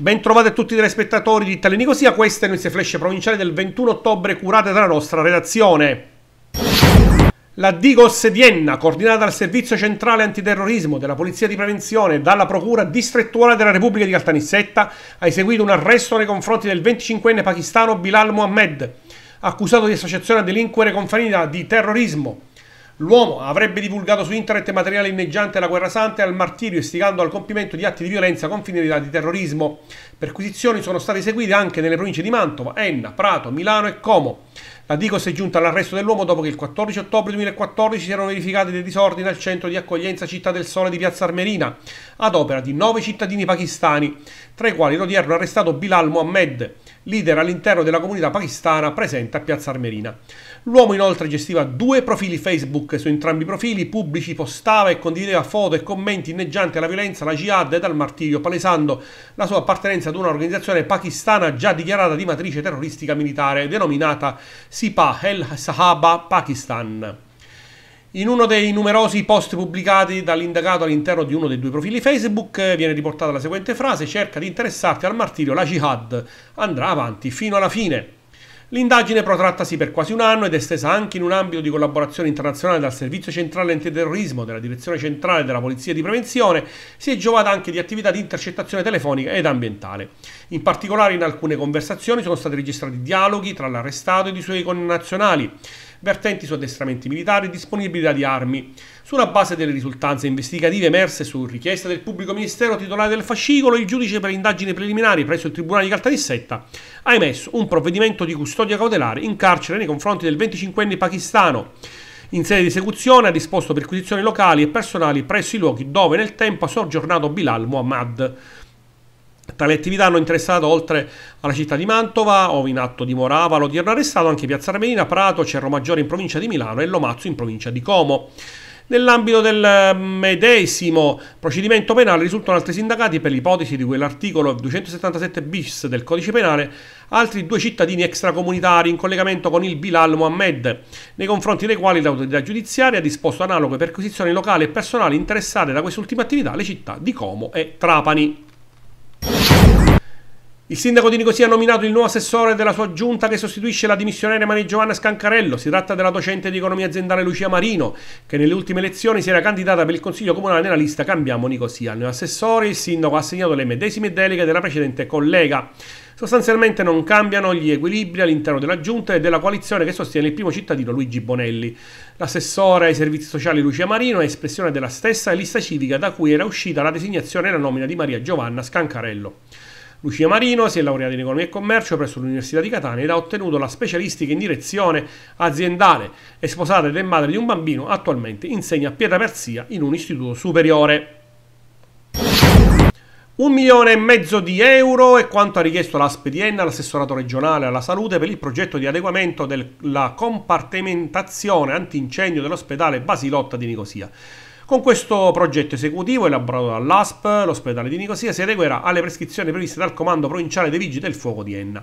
Bentrovati a tutti i telespettatori di Telenicosia, questa è Notizie Flash provinciale del 21 ottobre curata dalla nostra redazione. La Digos Vienna, coordinata dal Servizio Centrale Antiterrorismo, della Polizia di Prevenzione e dalla Procura Distrettuale della Repubblica di Caltanissetta, ha eseguito un arresto nei confronti del 25enne pakistano Bilal Mohammed, accusato di associazione a delinquere con finalità di terrorismo. L'uomo avrebbe divulgato su internet materiale inneggiante alla guerra santa e al martirio, istigando al compimento di atti di violenza con finalità di terrorismo. Perquisizioni sono state eseguite anche nelle province di Mantova, Enna, Prato, Milano e Como. La Dicos è giunta all'arresto dell'uomo dopo che il 14 ottobre 2014 si erano verificati dei disordini al centro di accoglienza Città del Sole di Piazza Armerina, ad opera di nove cittadini pakistani, tra i quali l'odierno arrestato Bilal Mohammed leader all'interno della comunità pakistana presente a Piazza Armerina. L'uomo inoltre gestiva due profili Facebook, su entrambi i profili pubblici postava e condivideva foto e commenti inneggianti alla violenza, alla jihad e al martirio, palesando la sua appartenenza ad un'organizzazione pakistana già dichiarata di matrice terroristica militare, denominata Sipa el Sahaba Pakistan. In uno dei numerosi post pubblicati dall'indagato all'interno di uno dei due profili Facebook eh, viene riportata la seguente frase: cerca di interessarti al martirio, la jihad andrà avanti fino alla fine. L'indagine protrattasi per quasi un anno ed estesa anche in un ambito di collaborazione internazionale dal Servizio Centrale Antiterrorismo della Direzione Centrale della Polizia di Prevenzione, si è giovata anche di attività di intercettazione telefonica ed ambientale. In particolare in alcune conversazioni sono stati registrati dialoghi tra l'arrestato ed i suoi connazionali vertenti su addestramenti militari e disponibilità di armi. Sulla base delle risultanze investigative emerse su richiesta del pubblico ministero titolare del fascicolo, il giudice per indagini preliminari presso il Tribunale di Caltanissetta ha emesso un provvedimento di custodia cautelare in carcere nei confronti del 25enne pakistano. In sede di esecuzione ha disposto perquisizioni locali e personali presso i luoghi dove nel tempo ha soggiornato Bilal Muhammad. Tale attività hanno interessato oltre alla città di Mantova, ove in atto di Moravalo, di Arrestato, anche Piazza Armenina, Prato, Cerro Maggiore in provincia di Milano e Lomazzo in provincia di Como. Nell'ambito del mm, medesimo procedimento penale risultano altri sindacati per l'ipotesi di quell'articolo 277 bis del codice penale altri due cittadini extracomunitari in collegamento con il Bilal Mohammed, nei confronti dei quali l'autorità giudiziaria ha disposto analoghe perquisizioni locali e personali interessate da quest'ultima attività alle città di Como e Trapani. Il sindaco di Nicosia ha nominato il nuovo assessore della sua giunta che sostituisce la dimissionaria Maria Giovanna Scancarello. Si tratta della docente di economia aziendale Lucia Marino, che nelle ultime elezioni si era candidata per il consiglio comunale nella lista Cambiamo Nicosia. Al nuovo assessore il sindaco ha assegnato le medesime deleghe della precedente collega. Sostanzialmente non cambiano gli equilibri all'interno della giunta e della coalizione che sostiene il primo cittadino Luigi Bonelli. L'assessore ai servizi sociali Lucia Marino è espressione della stessa lista civica da cui era uscita la designazione e la nomina di Maria Giovanna Scancarello. Lucia Marino si è laureata in economia e commercio presso l'Università di Catania ed ha ottenuto la specialistica in direzione aziendale. È sposata ed è madre di un bambino, attualmente insegna a Pietra Persia in un istituto superiore. Un milione e mezzo di euro è quanto ha richiesto l'ASPDN all'assessorato regionale alla salute per il progetto di adeguamento della compartimentazione antincendio dell'ospedale Basilotta di Nicosia. Con questo progetto esecutivo elaborato dall'ASP, l'ospedale di Nicosia si adeguerà alle prescrizioni previste dal Comando Provinciale dei Vigili del Fuoco di Enna.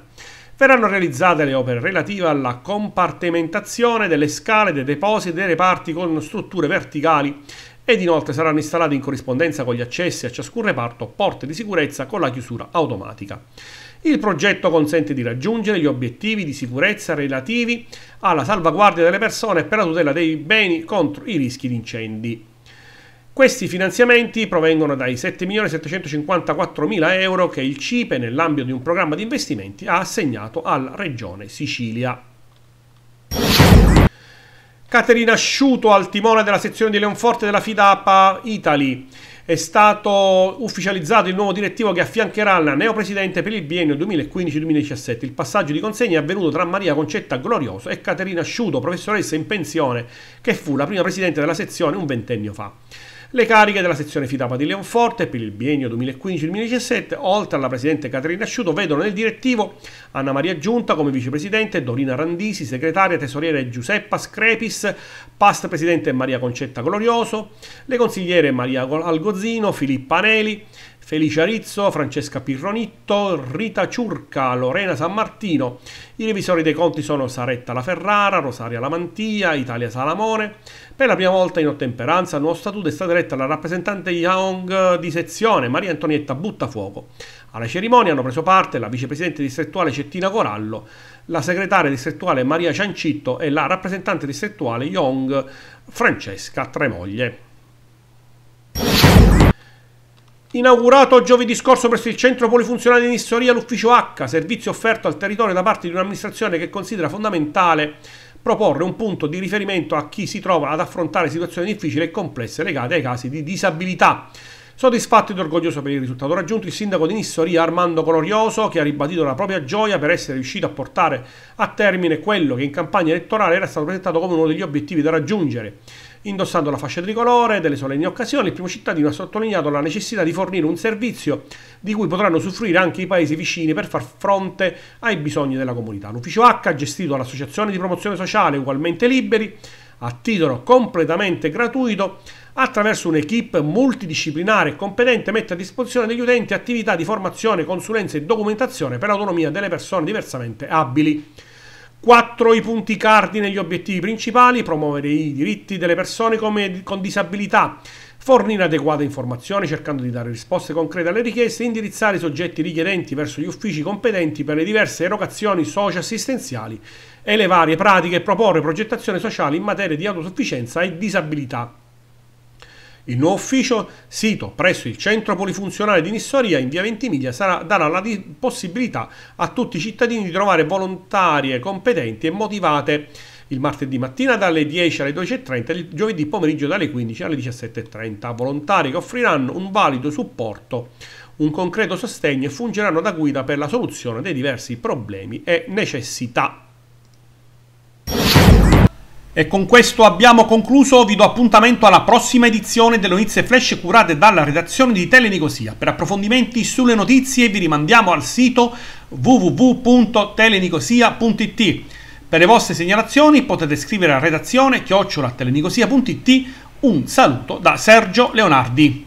Verranno realizzate le opere relative alla compartimentazione delle scale, dei depositi e dei reparti con strutture verticali ed inoltre saranno installate in corrispondenza con gli accessi a ciascun reparto porte di sicurezza con la chiusura automatica. Il progetto consente di raggiungere gli obiettivi di sicurezza relativi alla salvaguardia delle persone e per la tutela dei beni contro i rischi di incendi. Questi finanziamenti provengono dai 7.754.000 euro che il CIPE, nell'ambito di un programma di investimenti, ha assegnato alla Regione Sicilia. Caterina Asciuto al timone della sezione di Leonforte della FIDAPA Italy. È stato ufficializzato il nuovo direttivo che affiancherà la neopresidente per il biennio 2015-2017. Il passaggio di consegne è avvenuto tra Maria Concetta Glorioso e Caterina Asciuto, professoressa in pensione, che fu la prima presidente della sezione un ventennio fa le cariche della sezione FIDAPA di Leonforte per il biennio 2015-2017, oltre alla presidente Caterina Asciuto, vedono nel direttivo Anna Maria Giunta come vicepresidente, Dorina Randisi, segretaria, tesoriere Giuseppa Screpis, past presidente Maria Concetta Glorioso, le consigliere Maria Algozzino, Filippa Aneli, Felice Arizzo, Francesca Pirronitto, Rita Ciurca, Lorena San Martino. I revisori dei conti sono Saretta La Ferrara, Rosaria Lamantia, Italia Salamone. Per la prima volta in ottemperanza al nuovo statuto è stata eletta la rappresentante Young di sezione Maria Antonietta Buttafuoco. Alla cerimonia hanno preso parte la vicepresidente distrettuale Cettina Corallo, la segretaria distrettuale Maria Ciancitto e la rappresentante distrettuale Young Francesca Tremoglie. Inaugurato giovedì scorso presso il centro polifunzionale di Nissoria l'ufficio H, servizio offerto al territorio da parte di un'amministrazione che considera fondamentale proporre un punto di riferimento a chi si trova ad affrontare situazioni difficili e complesse legate ai casi di disabilità. Soddisfatto ed orgoglioso per il risultato raggiunto, il sindaco di Nissoria Armando Colorioso, che ha ribadito la propria gioia per essere riuscito a portare a termine quello che in campagna elettorale era stato presentato come uno degli obiettivi da raggiungere. Indossando la fascia tricolore delle solenni occasioni, il primo cittadino ha sottolineato la necessità di fornire un servizio di cui potranno soffrire anche i paesi vicini per far fronte ai bisogni della comunità. L'ufficio H, gestito dall'Associazione di Promozione Sociale Ugualmente Liberi, a titolo completamente gratuito, attraverso un'equipe multidisciplinare e competente mette a disposizione degli utenti attività di formazione, consulenza e documentazione per l'autonomia delle persone diversamente abili. 4. I punti cardine e gli obiettivi principali, promuovere i diritti delle persone come, con disabilità, fornire adeguate informazioni cercando di dare risposte concrete alle richieste, indirizzare i soggetti richiedenti verso gli uffici competenti per le diverse erogazioni socio-assistenziali e le varie pratiche proporre progettazione sociale in materia di autosufficienza e disabilità. Il nuovo ufficio, sito presso il centro polifunzionale di Nissoria in via Ventimiglia, sarà, darà la possibilità a tutti i cittadini di trovare volontarie competenti e motivate il martedì mattina dalle 10 alle 12.30 e il giovedì pomeriggio dalle 15 alle 17.30. Volontari che offriranno un valido supporto, un concreto sostegno e fungeranno da guida per la soluzione dei diversi problemi e necessità. E con questo abbiamo concluso, vi do appuntamento alla prossima edizione delle notizie flash curate dalla redazione di Telenicosia. Per approfondimenti sulle notizie vi rimandiamo al sito www.telenicosia.it. Per le vostre segnalazioni potete scrivere a redazione chiocciolatelenicosia.it. Un saluto da Sergio Leonardi.